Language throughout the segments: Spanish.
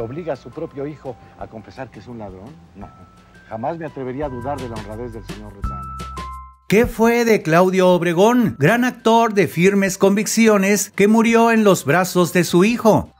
obliga a su propio hijo a confesar que es un ladrón? No, jamás me atrevería a dudar de la honradez del señor Retana. ¿Qué fue de Claudio Obregón, gran actor de firmes convicciones que murió en los brazos de su hijo?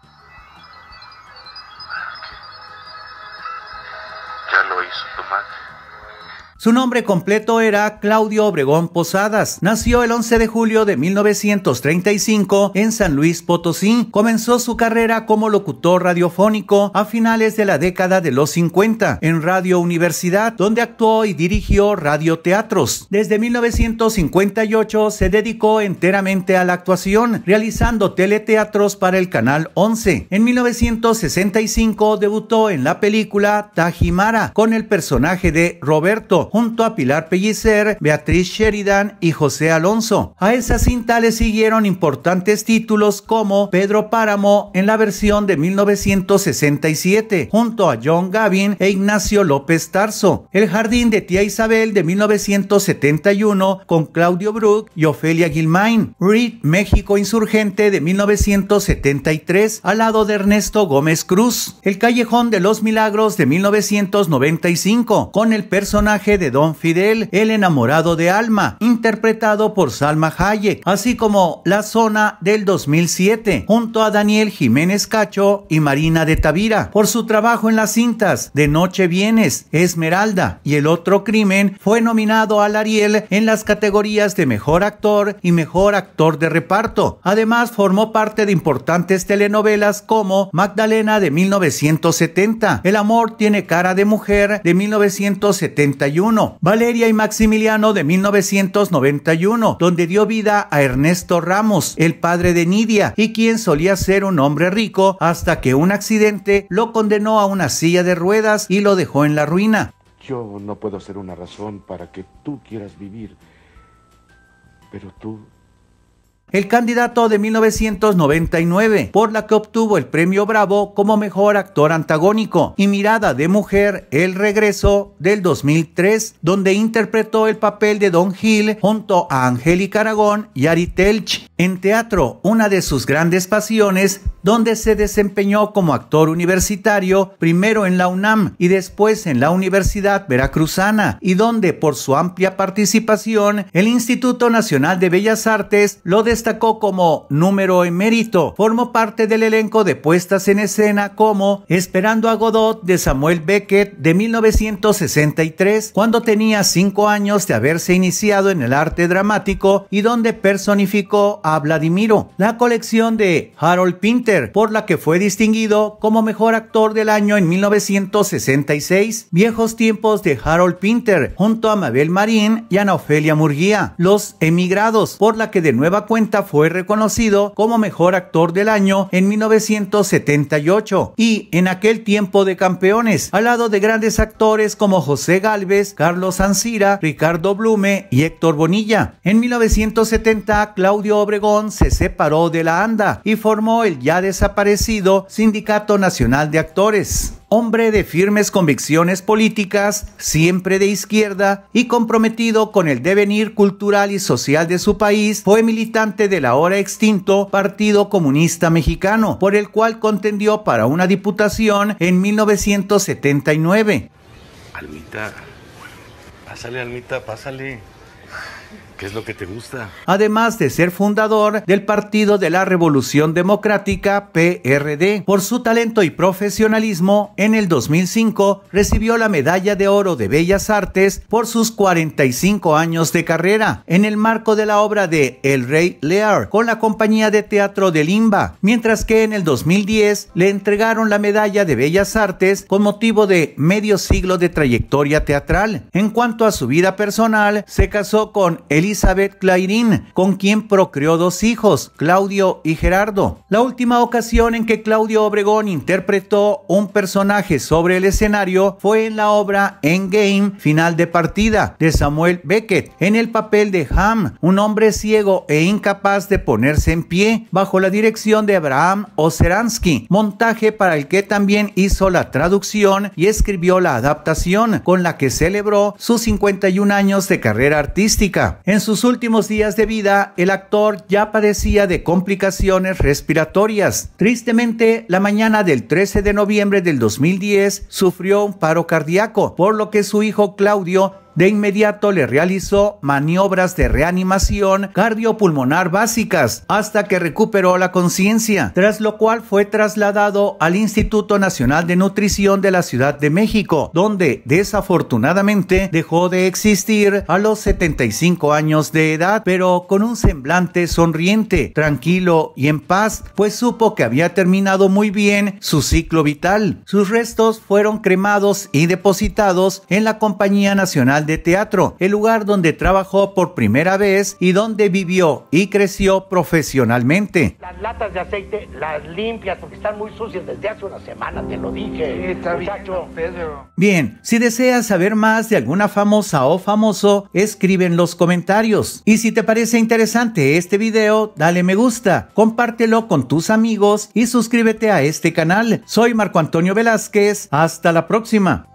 Su nombre completo era Claudio Obregón Posadas. Nació el 11 de julio de 1935 en San Luis Potosí. Comenzó su carrera como locutor radiofónico a finales de la década de los 50 en Radio Universidad, donde actuó y dirigió radioteatros. Desde 1958 se dedicó enteramente a la actuación, realizando teleteatros para el Canal 11. En 1965 debutó en la película Tajimara con el personaje de Roberto, junto a Pilar Pellicer, Beatriz Sheridan y José Alonso. A esa cinta le siguieron importantes títulos como Pedro Páramo en la versión de 1967, junto a John Gavin e Ignacio López Tarso, El Jardín de Tía Isabel de 1971 con Claudio Brook y Ofelia Gilmain, Reed México Insurgente de 1973 al lado de Ernesto Gómez Cruz, El Callejón de los Milagros de 1995 con el personaje de Don Fidel, El enamorado de Alma, interpretado por Salma Hayek, así como La zona del 2007, junto a Daniel Jiménez Cacho y Marina de Tavira, por su trabajo en las cintas De Noche Vienes, Esmeralda y El otro crimen, fue nominado al Ariel en las categorías de Mejor Actor y Mejor Actor de Reparto. Además, formó parte de importantes telenovelas como Magdalena de 1970, El amor tiene cara de mujer de 1971, Valeria y Maximiliano de 1991, donde dio vida a Ernesto Ramos, el padre de Nidia, y quien solía ser un hombre rico hasta que un accidente lo condenó a una silla de ruedas y lo dejó en la ruina. Yo no puedo ser una razón para que tú quieras vivir, pero tú el candidato de 1999, por la que obtuvo el premio Bravo como mejor actor antagónico, y Mirada de Mujer, El Regreso del 2003, donde interpretó el papel de Don Gil junto a Angélica Aragón y Ari Telch. En teatro, una de sus grandes pasiones, donde se desempeñó como actor universitario, primero en la UNAM y después en la Universidad Veracruzana, y donde por su amplia participación, el Instituto Nacional de Bellas Artes lo destacó como número emérito. Formó parte del elenco de puestas en escena como Esperando a Godot de Samuel Beckett de 1963, cuando tenía cinco años de haberse iniciado en el arte dramático y donde personificó a Vladimiro. La colección de Harold Pinter, por la que fue distinguido como mejor actor del año en 1966, Viejos tiempos de Harold Pinter, junto a Mabel Marín y Ana Ofelia Murguía, Los Emigrados, por la que de nueva cuenta fue reconocido como mejor actor del año en 1978 y en aquel tiempo de campeones, al lado de grandes actores como José Galvez, Carlos Ancira, Ricardo Blume y Héctor Bonilla. En 1970, Claudio Obregón se separó de la ANDA y formó el ya desaparecido Sindicato Nacional de Actores. Hombre de firmes convicciones políticas, siempre de izquierda y comprometido con el devenir cultural y social de su país, fue militante del ahora extinto Partido Comunista Mexicano, por el cual contendió para una diputación en 1979. Almita, pásale, Almita, pásale. ¿Qué es lo que te gusta? Además de ser fundador del Partido de la Revolución Democrática, PRD, por su talento y profesionalismo, en el 2005 recibió la Medalla de Oro de Bellas Artes por sus 45 años de carrera, en el marco de la obra de El Rey Lear, con la compañía de teatro de Limba, mientras que en el 2010 le entregaron la Medalla de Bellas Artes con motivo de medio siglo de trayectoria teatral. En cuanto a su vida personal, se casó con Elizabeth Clairin, con quien procreó dos hijos, Claudio y Gerardo. La última ocasión en que Claudio Obregón interpretó un personaje sobre el escenario fue en la obra Endgame, final de partida, de Samuel Beckett, en el papel de Ham, un hombre ciego e incapaz de ponerse en pie, bajo la dirección de Abraham Oseransky, montaje para el que también hizo la traducción y escribió la adaptación, con la que celebró sus 51 años de carrera artística. En sus últimos días de vida, el actor ya padecía de complicaciones respiratorias. Tristemente, la mañana del 13 de noviembre del 2010 sufrió un paro cardíaco, por lo que su hijo Claudio de inmediato le realizó maniobras de reanimación cardiopulmonar básicas hasta que recuperó la conciencia, tras lo cual fue trasladado al Instituto Nacional de Nutrición de la Ciudad de México, donde desafortunadamente dejó de existir a los 75 años de edad, pero con un semblante sonriente, tranquilo y en paz, pues supo que había terminado muy bien su ciclo vital. Sus restos fueron cremados y depositados en la Compañía Nacional de de teatro, el lugar donde trabajó por primera vez y donde vivió y creció profesionalmente. Las latas de aceite las limpias porque están muy sucias desde hace una semana, te lo dije. Bien, bien, si deseas saber más de alguna famosa o famoso, escribe en los comentarios. Y si te parece interesante este video, dale me gusta, compártelo con tus amigos y suscríbete a este canal. Soy Marco Antonio Velázquez, hasta la próxima.